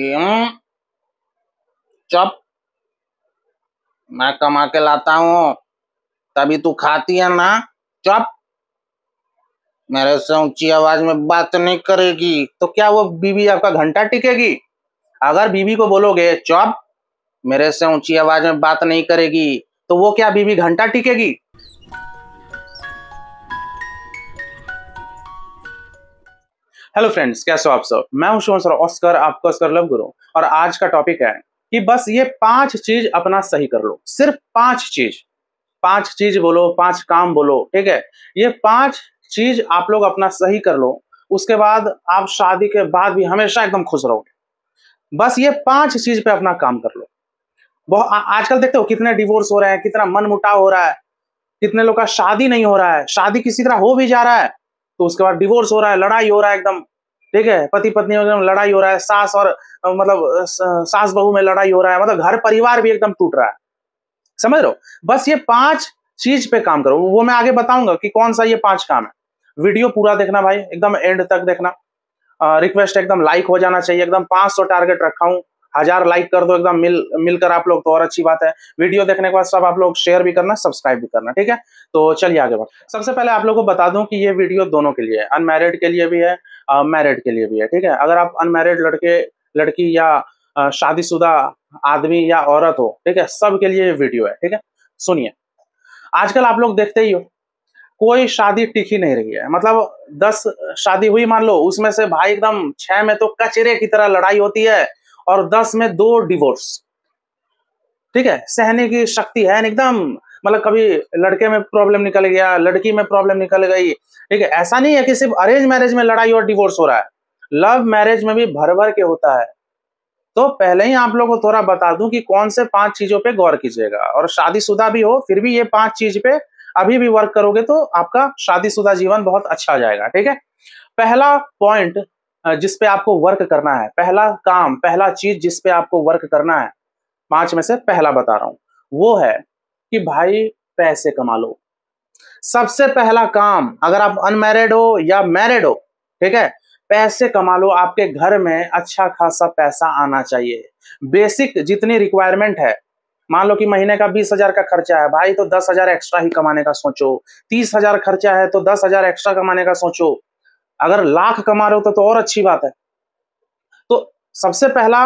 गेहूं हम्म। चप मैं कमा के लाता हूं तभी तू खाती है ना चप मेरे से ऊंची आवाज में बात नहीं करेगी तो क्या वो बीवी आपका घंटा टिकेगी अगर बीवी को बोलोगे चौप मेरे से ऊंची आवाज में बात नहीं करेगी तो वो क्या बीवी घंटा टिकेगी हेलो फ्रेंड्स कैसे हो आप सब मैं हूं शुभम सर ऑस्कर आपका ऑस्कर लव गुरु और आज का टॉपिक है कि बस ये पांच चीज अपना सही कर लो सिर्फ पांच चीज पांच चीज बोलो पांच काम बोलो ठीक है ये पांच चीज आप लोग अपना सही कर लो उसके बाद आप शादी के बाद भी हमेशा एकदम खुश रहोगे बस ये पांच चीज पे अपना काम कर लो बहुत आजकल देखते हो कितने डिवोर्स हो रहे हैं कितना मन मुटाव हो रहा है कितने लोग का शादी नहीं हो रहा है शादी किसी तरह हो भी जा रहा है तो उसके बाद डिवोर्स हो रहा है लड़ाई हो रहा है एकदम ठीक है पति पत्नी में लड़ाई हो रहा है सास और मतलब सास बहू में लड़ाई हो रहा है मतलब घर परिवार भी एकदम टूट रहा है समझ रहे हो बस ये पांच चीज पे काम करो वो मैं आगे बताऊंगा कि कौन सा ये पांच काम है वीडियो पूरा देखना भाई एकदम एंड तक देखना रिक्वेस्ट एकदम लाइक हो जाना चाहिए एकदम 500 टारगेट रखा हूँ हजार लाइक कर दो एकदम मिल मिलकर आप लोग तो और अच्छी बात है वीडियो देखने के बाद सब आप लोग शेयर भी करना सब्सक्राइब भी करना ठीक है तो चलिए आगे बढ़ सबसे पहले आप लोग को बता दूं कि ये वीडियो दोनों के लिए है अनमेरिड के लिए भी है मैरिड के लिए भी है ठीक है अगर आप अनमेरिड लड़के लड़की या शादीशुदा आदमी या औरत हो ठीक है सबके लिए ये वीडियो है ठीक है सुनिए आजकल आप लोग देखते ही हो कोई शादी टिकी नहीं रही है मतलब दस शादी हुई मान लो उसमें से भाई एकदम छह में तो कचरे की तरह लड़ाई होती है और दस में दो डिवोर्स ठीक है सहने की शक्ति है एकदम मतलब कभी लड़के में प्रॉब्लम निकल गया लड़की में प्रॉब्लम निकल गई ठीक है ऐसा नहीं है कि सिर्फ अरेंज मैरिज में लड़ाई और डिवोर्स हो रहा है लव मैरिज में भी भर भर के होता है तो पहले ही आप लोगों को थोड़ा बता दूं कि कौन से पांच चीजों पे गौर कीजिएगा और शादीशुदा भी हो फिर भी ये पांच चीज पे अभी भी वर्क करोगे तो आपका शादीशुदा जीवन बहुत अच्छा जाएगा ठीक है पहला पॉइंट जिस पे आपको वर्क करना है पहला काम पहला चीज जिस पे आपको वर्क करना है पांच में से पहला बता रहा हूं वो है कि भाई पैसे कमा लो सबसे पहला काम अगर आप अनमैरिड हो या मैरिड हो ठीक है पैसे कमा लो आपके घर में अच्छा खासा पैसा आना चाहिए बेसिक जितनी रिक्वायरमेंट है मान लो कि महीने का बीस हजार का खर्चा है भाई तो दस हजार एक्स्ट्रा ही कमाने का सोचो तीस हजार खर्चा है तो दस हजार एक्स्ट्रा कमाने का सोचो अगर लाख कमा रहे हो तो, तो और अच्छी बात है तो सबसे पहला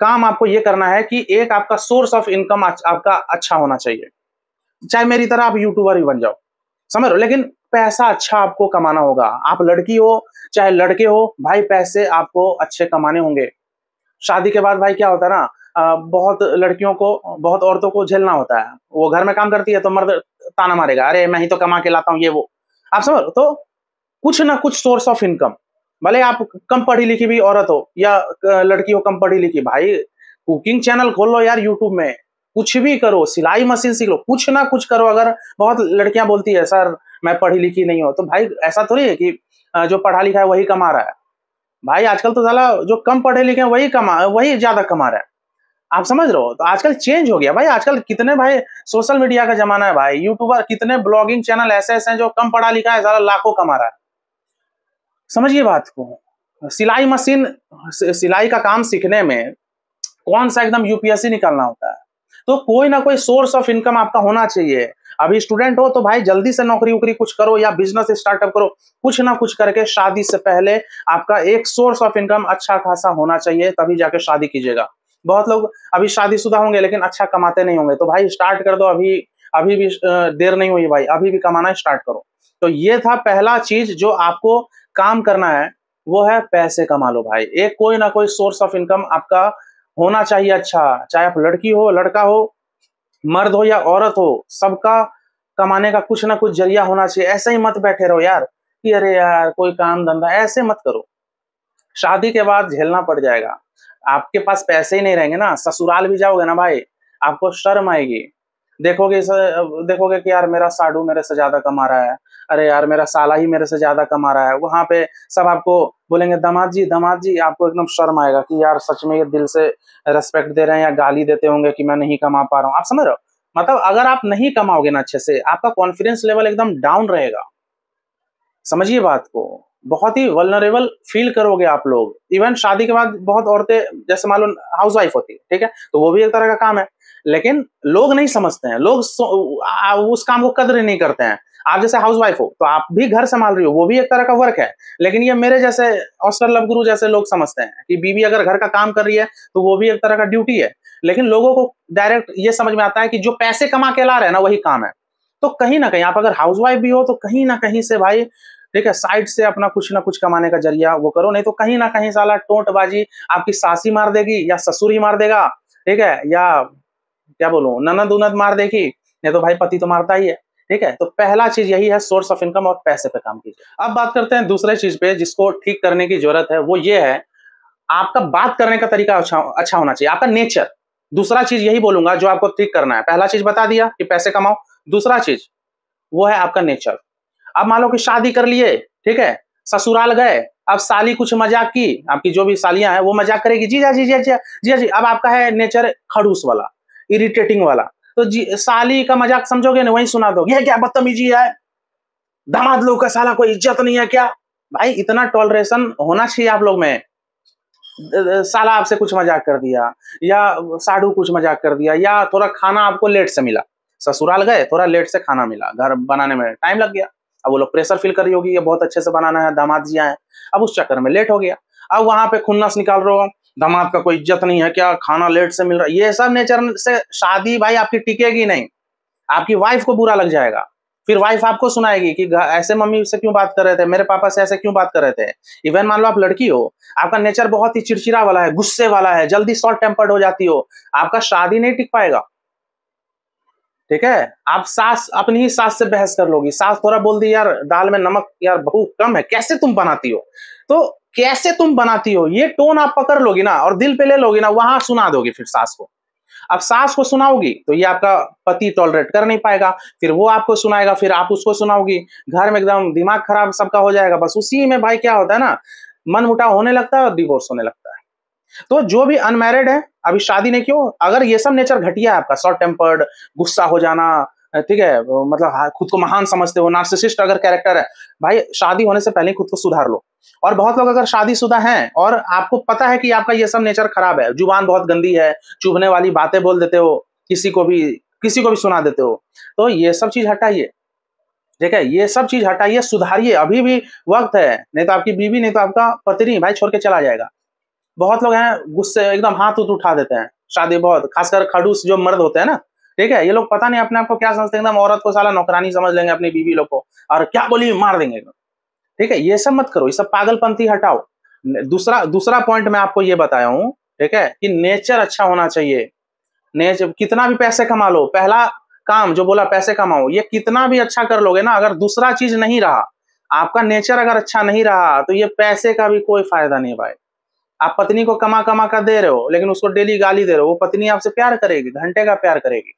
काम आपको यह करना है कि एक आपका सोर्स ऑफ इनकम आपका अच्छा होना चाहिए चाहे मेरी तरह आप यूट्यूबर ही बन जाओ समझ रहे लेकिन पैसा अच्छा आपको कमाना होगा आप लड़की हो चाहे लड़के हो भाई पैसे आपको अच्छे कमाने होंगे शादी के बाद भाई क्या होता है ना बहुत लड़कियों को बहुत औरतों को झेलना होता है वो घर में काम करती है तो मर्द ताना मारेगा अरे मैं ही तो कमा के लाता हूँ ये वो आप समझ तो कुछ ना कुछ सोर्स ऑफ इनकम भले आप कम पढ़ी लिखी भी औरत हो या लड़की हो कम पढ़ी लिखी भाई कुकिंग चैनल खोल लो यार यूट्यूब में कुछ भी करो सिलाई मशीन सीख लो कुछ ना कुछ करो अगर बहुत लड़कियां बोलती है सर मैं पढ़ी लिखी नहीं हो तो भाई ऐसा थोड़ी है कि जो पढ़ा लिखा है वही कमा रहा है भाई आजकल तो साला जो कम पढ़े लिखे हैं वही कमा वही ज्यादा कमा रहा है आप समझ रहे हो तो आजकल चेंज हो गया भाई आजकल कितने भाई सोशल मीडिया का जमाना है भाई यूट्यूबर कितने ब्लॉगिंग चैनल ऐसे ऐसे हैं जो कम पढ़ा लिखा है सारा लाखों कमा रहा है समझिए बात को सिलाई मशीन सिलाई का काम सीखने में कौन सा एकदम यूपीएससी निकालना होता है तो कोई ना कोई सोर्स ऑफ इनकम आपका होना चाहिए अभी स्टूडेंट हो तो भाई जल्दी से नौकरी उकरी कुछ करो या बिजनेस स्टार्टअप करो कुछ ना कुछ करके शादी से पहले आपका एक सोर्स ऑफ इनकम अच्छा खासा होना चाहिए तभी जाके शादी कीजिएगा बहुत लोग अभी शादीशुदा होंगे लेकिन अच्छा कमाते नहीं होंगे तो भाई स्टार्ट कर दो अभी अभी भी देर नहीं हुई भाई अभी भी कमाना स्टार्ट करो तो ये था पहला चीज जो आपको काम करना है वो है पैसे कमा लो भाई एक कोई ना कोई सोर्स ऑफ इनकम आपका होना चाहिए अच्छा चाहे आप लड़की हो लड़का हो मर्द हो या औरत हो सबका कमाने का कुछ ना कुछ जरिया होना चाहिए ऐसे ही मत बैठे रहो यार कि अरे यार कोई काम धंधा ऐसे मत करो शादी के बाद झेलना पड़ जाएगा आपके पास पैसे ही नहीं रहेंगे ना ससुराल भी जाओगे ना भाई आपको शर्म आएगी देखोगे देखोगे कि यार मेरा साडू मेरे से ज्यादा कमा रहा है अरे यार मेरा साला ही मेरे से ज्यादा कमा रहा है वहां पे सब आपको बोलेंगे दमाद जी दमाद जी आपको एकदम शर्म आएगा कि यार सच में ये दिल से रेस्पेक्ट दे रहे हैं या गाली देते होंगे कि मैं नहीं कमा पा रहा हूँ आप समझ रहे हो मतलब अगर आप नहीं कमाओगे ना अच्छे से आपका कॉन्फिडेंस लेवल एकदम डाउन रहेगा समझिए बात को बहुत ही वलनरेबल फील करोगे आप लोग इवन शादी के बाद बहुत औरतें जैसे मान लो हाउस वाइफ होती है ठीक है तो वो भी एक तरह का काम है लेकिन लोग नहीं समझते हैं लोग उस काम को कदर नहीं करते हैं आप जैसे हाउस वाइफ हो तो आप भी घर संभाल रही हो वो भी एक तरह का वर्क है लेकिन ये मेरे जैसे ऑस्टर लव गुरु जैसे लोग समझते हैं कि बीवी अगर घर का काम कर रही है तो वो भी एक तरह का ड्यूटी है लेकिन लोगों को डायरेक्ट ये समझ में आता है कि जो पैसे कमा के ला रहे हैं ना वही काम है तो कहीं ना कहीं आप अगर वाइफ भी हो तो कहीं ना कहीं से भाई ठीक है साइड से अपना कुछ ना कुछ कमाने का जरिया वो करो नहीं तो कहीं ना कहीं साला टोटबाजी आपकी सासी मार देगी या ससुर ही मार देगा ठीक है या क्या बोलूं ननद उनद मार देगी नहीं तो भाई पति तो मारता ही है ठीक है तो पहला चीज यही है सोर्स ऑफ इनकम और पैसे पे काम कीजिए अब बात करते हैं दूसरे चीज पे जिसको ठीक करने की जरूरत है वो ये है आपका बात करने का तरीका अच्छा अच्छा होना चाहिए आपका नेचर दूसरा चीज यही बोलूंगा जो आपको ठीक करना है पहला चीज बता दिया कि पैसे कमाओ दूसरा चीज वो है आपका नेचर अब मान लो कि शादी कर लिए ठीक है ससुराल गए अब साली कुछ मजाक की आपकी जो भी सालियां हैं वो मजाक करेगी जी जा जी जी जी जी अब आपका है नेचर खड़ूस वाला इरिटेटिंग वाला तो जी साली का मजाक समझोगे ना वही सुना दो ये क्या बदतमीजी है दामाद लोग का साला कोई इज्जत नहीं है क्या भाई इतना टॉलरेशन होना चाहिए आप लोग में साला आपसे कुछ मजाक कर दिया या साढ़ू कुछ मजाक कर दिया या थोड़ा खाना आपको लेट से मिला ससुराल गए थोड़ा लेट से खाना मिला घर बनाने में टाइम लग गया अब वो लोग प्रेशर फील रही होगी ये बहुत अच्छे से बनाना है दामाद जी आए अब उस चक्कर में लेट हो गया अब वहां पे खुन्नस निकाल रहे हो दमाद का कोई इज्जत नहीं है क्या खाना लेट से मिल रहा है ये सब नेचर से शादी भाई आपकी टिकेगी नहीं आपकी वाइफ को बुरा लग जाएगा फिर वाइफ आपको सुनाएगी कि ऐसे मम्मी से क्यों बात कर रहे थे मेरे पापा से ऐसे क्यों बात कर रहे थे इवन मान लो आप लड़की हो आपका नेचर बहुत ही चिड़चिड़ा वाला है गुस्से वाला है जल्दी शॉर्ट टेम्पर्ड हो जाती हो आपका शादी नहीं टिक पाएगा ठीक है आप सास अपनी ही सास से बहस कर लोगी सास थोड़ा बोल दी यार दाल में नमक यार बहुत कम है कैसे तुम बनाती हो तो कैसे तुम बनाती हो ये टोन आप पकड़ लोगी ना और दिल पे ले लोगी ना वहां सुना दोगी फिर सास को अब सास को सुनाओगी तो ये आपका पति टॉलरेट कर नहीं पाएगा फिर वो आपको सुनाएगा फिर आप उसको सुनाओगी घर में एकदम दिमाग खराब सबका हो जाएगा बस उसी में भाई क्या होता है ना मन मुटाव होने लगता है और डिवोर्स होने लगता है तो जो भी अनमेरिड है अभी शादी नहीं क्यों अगर ये सब नेचर घटिया है आपका शॉर्ट टेम्पर्ड गुस्सा हो जाना ठीक है मतलब खुद को महान समझते हो नार्सिसिस्ट अगर कैरेक्टर है भाई शादी होने से पहले खुद को सुधार लो और बहुत लोग अगर शादीशुदा हैं और आपको पता है कि आपका ये सब नेचर खराब है जुबान बहुत गंदी है चुभने वाली बातें बोल देते हो किसी को भी किसी को भी सुना देते हो तो ये सब चीज हटाइए ठीक है ये सब चीज हटाइए सुधारिए अभी भी वक्त है नहीं तो आपकी बीवी नहीं तो आपका पत्नी भाई छोड़ के चला जाएगा बहुत लोग हैं गुस्से एकदम हाथ उठ उठा देते हैं शादी बहुत खासकर खड़ूस जो मर्द होते हैं ना ठीक है ये लोग पता नहीं अपने आप को क्या समझते हैं एकदम औरत को साला नौकरानी समझ लेंगे अपनी बीवी लोग को और क्या बोली मार देंगे ठीक है ये सब मत करो ये सब पागलपंथी हटाओ दूसरा दूसरा पॉइंट मैं आपको ये बताया हूँ ठीक है कि नेचर अच्छा होना चाहिए नेचर कितना भी पैसे कमा लो पहला काम जो बोला पैसे कमाओ ये कितना भी अच्छा कर लोगे ना अगर दूसरा चीज नहीं रहा आपका नेचर अगर अच्छा नहीं रहा तो ये पैसे का भी कोई फायदा नहीं भाई आप पत्नी को कमा कमा कर दे रहे हो लेकिन उसको डेली गाली दे रहे हो वो पत्नी आपसे प्यार करेगी घंटे का प्यार करेगी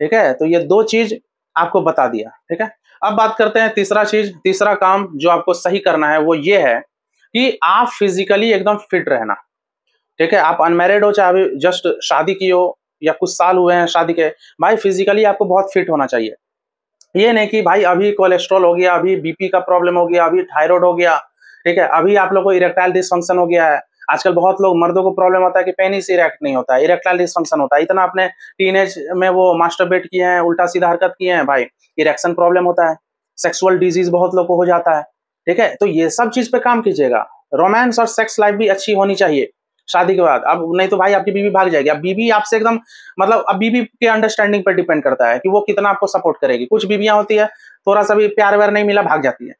ठीक है तो ये दो चीज आपको बता दिया ठीक है अब बात करते हैं तीसरा चीज तीसरा काम जो आपको सही करना है वो ये है कि आप फिजिकली एकदम फिट रहना ठीक है आप अनमेरिड हो चाहे अभी जस्ट शादी की हो या कुछ साल हुए हैं शादी के भाई फिजिकली आपको बहुत फिट होना चाहिए ये नहीं कि भाई अभी कोलेस्ट्रॉल हो गया अभी बीपी का प्रॉब्लम हो गया अभी थायराइड हो गया ठीक है अभी आप लोग को इरेक्टाइल डिसफंक्शन हो गया है आजकल बहुत लोग मर्दों को प्रॉब्लम होता है कि पेनिस इरेक्ट नहीं होता है इरेक्टाइल डिस्फंक्शन होता है इतना आपने टीन में वो मास्टरबेट किए हैं उल्टा सीधा हरकत किए हैं भाई इरेक्शन प्रॉब्लम होता है सेक्सुअल डिजीज बहुत लोग को हो जाता है ठीक है तो ये सब चीज पे काम कीजिएगा रोमांस और सेक्स लाइफ भी अच्छी होनी चाहिए शादी के बाद अब नहीं तो भाई आपकी बीवी भाग जाएगी अब बीवी आपसे एकदम मतलब अब बीवी के अंडरस्टैंडिंग पर डिपेंड करता है कि वो कितना आपको सपोर्ट करेगी कुछ बीबियां होती है थोड़ा सा भी प्यार व्यार नहीं मिला भाग जाती है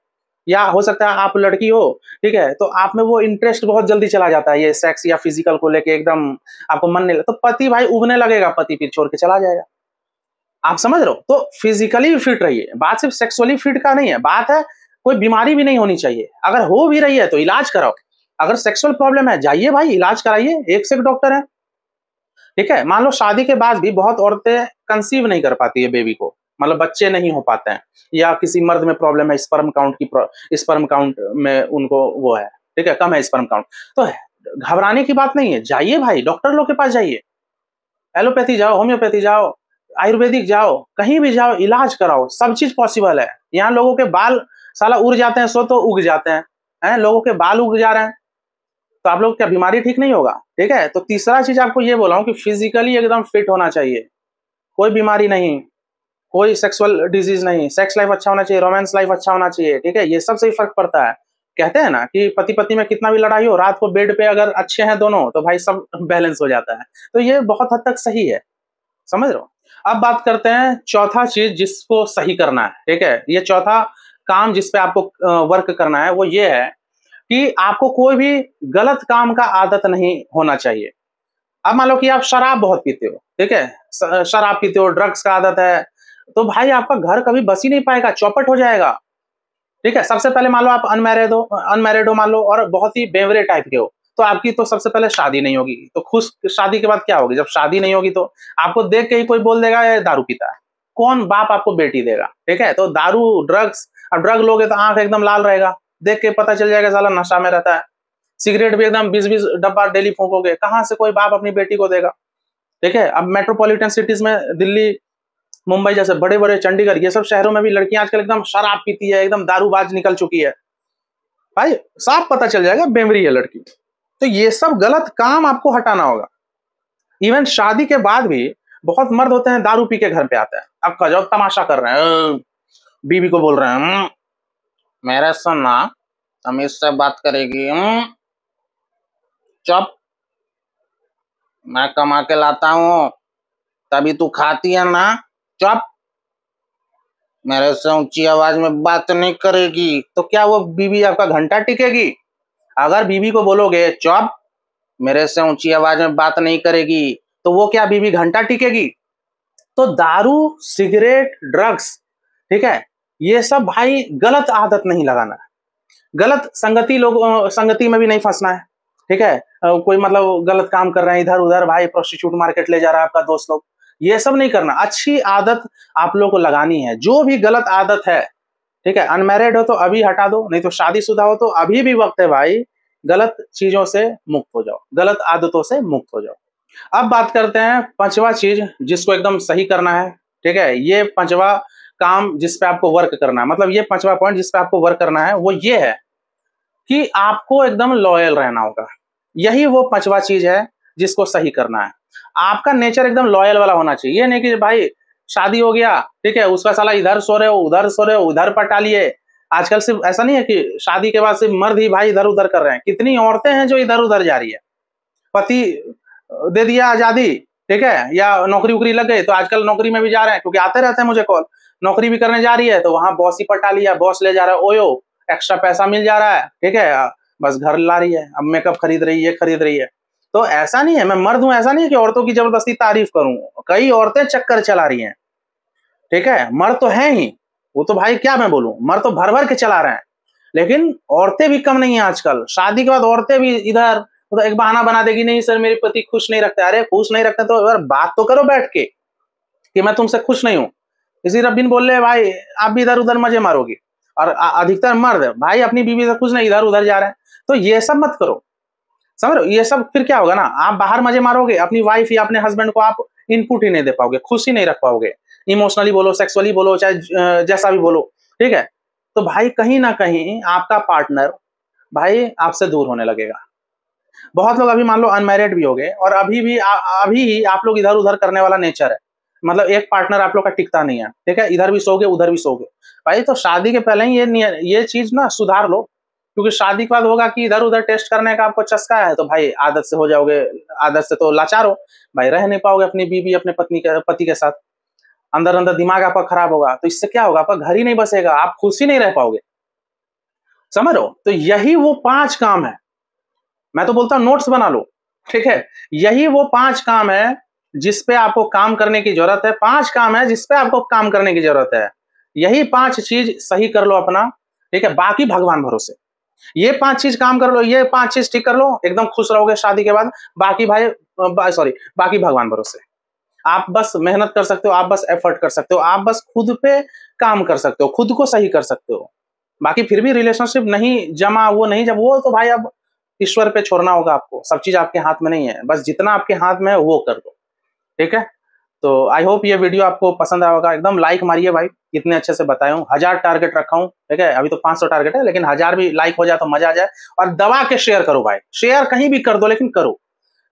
या हो सकता है आप लड़की हो ठीक है तो आप में वो इंटरेस्ट बहुत जल्दी चला जाता है ये सेक्स या फिजिकल को लेके एकदम आपको मन नहीं लगता तो पति भाई उगने लगेगा पति फिर छोड़ के चला जाएगा आप समझ रहे हो तो फिजिकली फिट रहिए बात सिर्फ सेक्सुअली फिट का नहीं है बात है कोई बीमारी भी नहीं होनी चाहिए अगर हो भी रही है तो इलाज कराओ अगर सेक्सुअल प्रॉब्लम है जाइए भाई इलाज कराइए एक से एक डॉक्टर है ठीक है मान लो शादी के बाद भी बहुत औरतें कंसीव नहीं कर पाती है बेबी को मतलब बच्चे नहीं हो पाते हैं या किसी मर्द में प्रॉब्लम है स्पर्म काउंट की स्पर्म काउंट में उनको वो है ठीक है कम है स्पर्म काउंट तो घबराने की बात नहीं है जाइए भाई डॉक्टर लोग के पास जाइए एलोपैथी जाओ होम्योपैथी जाओ आयुर्वेदिक जाओ कहीं भी जाओ इलाज कराओ सब चीज पॉसिबल है यहाँ लोगों के बाल साला उड़ जाते हैं सो तो उग जाते हैं है लोगों के बाल उग जा रहे हैं तो आप लोग क्या बीमारी ठीक नहीं होगा ठीक है तो तीसरा चीज आपको ये बोला हूँ कि फिजिकली एकदम फिट होना चाहिए कोई बीमारी नहीं कोई सेक्सुअल डिजीज नहीं सेक्स लाइफ अच्छा होना चाहिए रोमांस लाइफ अच्छा होना चाहिए ठीक है ये सब से ही फर्क पड़ता है कहते हैं ना कि पति पति में कितना भी लड़ाई हो रात को बेड पे अगर अच्छे हैं दोनों तो भाई सब बैलेंस हो जाता है तो ये बहुत हद तक सही है समझ रहे हो अब बात करते हैं चौथा चीज जिसको सही करना है ठीक है ये चौथा काम जिसपे आपको वर्क करना है वो ये है कि आपको कोई भी गलत काम का आदत नहीं होना चाहिए अब मान लो कि आप शराब बहुत पीते हो ठीक है शराब पीते हो ड्रग्स का आदत है तो भाई आपका घर कभी बस ही नहीं पाएगा चौपट हो जाएगा ठीक है सबसे पहले मान लो आप अनमेरिड हो अनमेरिड हो मान लो और बहुत ही बेवरे टाइप के हो तो आपकी तो सबसे पहले शादी नहीं होगी तो खुश शादी के बाद क्या होगी जब शादी नहीं होगी तो आपको देख के ही कोई बोल देगा या दारू पीता है कौन बाप आपको बेटी देगा ठीक है तो दारू ड्रग्स अब ड्रग लोगे तो आंख एकदम लाल रहेगा देख के पता चल जाएगा साला नशा में रहता है सिगरेट भी एकदम बीस बीस डब्बा डेली फूकोगे कहाँ से कोई बाप अपनी बेटी को देगा ठीक है अब मेट्रोपॉलिटन सिटीज में दिल्ली मुंबई जैसे बड़े बड़े चंडीगढ़ ये सब शहरों में भी लड़कियां आजकल एकदम शराब पीती है एकदम दारूबाज निकल चुकी है भाई साफ पता चल जाएगा बेमरी है लड़की तो ये सब गलत काम आपको हटाना होगा इवन शादी के बाद भी बहुत मर्द होते हैं दारू पी के घर पे आते हैं अब कह जाओ तमाशा कर रहे हैं अं, बीबी को बोल रहे हैं अं, मेरा सुनना हम इससे बात करेगी अं, चुप मैं कमा के लाता हूं तभी तू खाती है ना चुप तो मेरे से ऊंची आवाज में बात नहीं करेगी तो क्या वो बीबी आपका घंटा टिकेगी अगर बीबी को बोलोगे चुप मेरे से ऊंची आवाज में बात नहीं करेगी तो वो क्या बीबी घंटा टिकेगी तो दारू सिगरेट ड्रग्स ठीक है ये सब भाई गलत आदत नहीं लगाना है गलत संगति लोग संगति में भी नहीं फंसना है ठीक है कोई मतलब गलत काम कर रहे हैं इधर उधर भाई प्रोस्टिट्यूट मार्केट ले जा रहा है आपका दोस्त लोग ये सब नहीं करना अच्छी आदत आप लोगों को लगानी है जो भी गलत आदत है ठीक है अनमेरिड हो तो अभी हटा दो नहीं तो शादीशुदा हो तो अभी भी वक्त है भाई गलत चीजों से मुक्त हो जाओ गलत आदतों से मुक्त हो जाओ अब बात करते हैं पंचवा चीज जिसको एकदम सही करना है ठीक है ये पंचवा काम जिस पे आपको वर्क करना है मतलब ये पंचवा पॉइंट जिस पे आपको वर्क करना है वो ये है कि आपको एकदम लॉयल रहना होगा यही वो पंचवा चीज है जिसको सही करना है आपका नेचर एकदम लॉयल वाला होना चाहिए ये नहीं कि भाई शादी हो गया ठीक है उसका साला इधर सो रहे हो उधर सो रहे हो उधर पटा लिए आजकल सिर्फ ऐसा नहीं है कि शादी के बाद सिर्फ मर्द ही भाई इधर उधर कर रहे हैं कितनी औरतें हैं जो इधर उधर जा रही है पति दे दिया आजादी ठीक है या नौकरी उकरी लग गई तो आजकल नौकरी में भी जा रहे हैं क्योंकि आते रहते हैं मुझे कॉल नौकरी भी करने जा रही है तो वहां बॉस ही पटा लिया बॉस ले जा रहा है ओयो एक्स्ट्रा पैसा मिल जा रहा है ठीक है बस घर ला रही है अब मेकअप खरीद रही है खरीद रही है तो ऐसा नहीं है मैं मर्द हूं ऐसा नहीं है कि औरतों की जबरदस्ती तारीफ करूं कई औरतें चक्कर चला रही हैं ठीक है मर्द तो है ही वो तो भाई क्या मैं बोलूं मर्द तो भर भर के चला रहे हैं लेकिन औरतें भी कम नहीं है आजकल शादी के बाद औरतें भी इधर तो एक बहाना बना देगी नहीं सर मेरे पति खुश नहीं रखते अरे खुश नहीं रखते तो अगर बात तो करो बैठ के कि मैं तुमसे खुश नहीं हूं इसी रबिन बोल रहे भाई आप भी इधर उधर मजे मारोगे और अधिकतर मर्द भाई अपनी बीवी से खुश नहीं इधर उधर जा रहे हैं तो ये सब मत करो समझ रहे ये सब फिर क्या होगा ना आप बाहर मजे मारोगे अपनी वाइफ या अपने हस्बैंड को आप इनपुट ही नहीं दे पाओगे खुशी नहीं रख पाओगे इमोशनली बोलो सेक्सुअली बोलो चाहे जैसा भी बोलो ठीक है तो भाई कहीं ना कहीं आपका पार्टनर भाई आपसे दूर होने लगेगा बहुत लोग अभी मान लो अनमेरिड भी हो गए और अभी भी आ, अभी आप लोग इधर उधर करने वाला नेचर है मतलब एक पार्टनर आप लोग का टिकता नहीं है ठीक है इधर भी सोगे उधर भी सोगे भाई तो शादी के पहले ही ये ये चीज ना सुधार लो क्योंकि शादी के बाद होगा कि इधर उधर टेस्ट करने का आपको चस्का है तो भाई आदत से हो जाओगे आदत से तो लाचार हो भाई रह नहीं पाओगे अपनी बीबी अपने पत्नी के पति के साथ अंदर अंदर दिमाग आपका खराब होगा तो इससे क्या होगा आपका घर ही नहीं बसेगा आप खुशी नहीं रह पाओगे समझ तो यही वो पांच काम है मैं तो बोलता हूँ नोट्स बना लो ठीक है यही वो पांच काम है जिसपे आपको काम करने की जरूरत है पांच काम है जिसपे आपको काम करने की जरूरत है यही पांच चीज सही कर लो अपना ठीक है बाकी भगवान भरोसे ये पांच चीज काम कर लो ये पांच चीज ठीक कर लो एकदम खुश रहोगे शादी के बाद बाकी भाई बा, सॉरी बाकी भगवान भरोसे आप बस मेहनत कर सकते हो आप बस एफर्ट कर सकते हो आप बस खुद पे काम कर सकते हो खुद को सही कर सकते हो बाकी फिर भी रिलेशनशिप नहीं जमा वो नहीं जब वो तो भाई अब ईश्वर पे छोड़ना होगा आपको सब चीज आपके हाथ में नहीं है बस जितना आपके हाथ में है वो कर दो ठीक है तो आई होप ये वीडियो आपको पसंद आया होगा एकदम लाइक मारिए भाई इतने अच्छे से बताया हूँ हजार टारगेट रखा हूँ ठीक है अभी तो 500 टारगेट है लेकिन हजार भी लाइक हो जाए तो मजा आ जाए और दबा के शेयर करो भाई शेयर कहीं भी कर दो लेकिन करो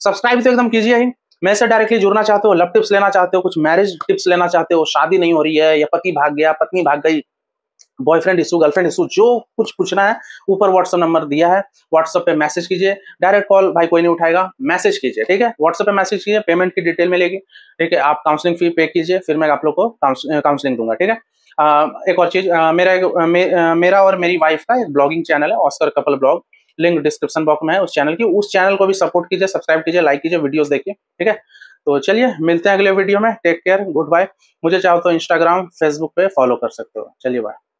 सब्सक्राइब तो एकदम कीजिए ही मैं से डायरेक्टली जुड़ना चाहते हो लव टिप्स लेना चाहते हो कुछ मैरिज टिप्स लेना चाहते हो शादी नहीं हो रही है या पति भाग गया पत्नी भाग गई बॉयफ्रेंड इशू गर्लफ्रेंड इशू जो कुछ पूछना है ऊपर व्हाट्सअप नंबर दिया है व्हाट्सअप पे मैसेज कीजिए डायरेक्ट कॉल भाई कोई नहीं उठाएगा मैसेज कीजिए ठीक है व्हाट्सअप पे मैसेज कीजिए पेमेंट की डिटेल मिलेगी ठीक है आप काउंसलिंग फी पे कीजिए फिर मैं आप लोग को काउंसलिंग दूंगा ठीक है एक और चीज मेरा एक, मेरा और मेरी वाइफ का एक ब्लॉगिंग चैनल है Oscar couple blog link description box में है उस चैनल की उस चैनल को भी सपोर्ट कीजिए सब्सक्राइब कीजिए लाइक कीजिए वीडियोस देखिए ठीक है तो चलिए मिलते हैं अगले वीडियो में टेक केयर गुड बाय मुझे चाहो तो इंस्टाग्राम फेसबुक पे फॉलो कर सकते हो चलिए बाय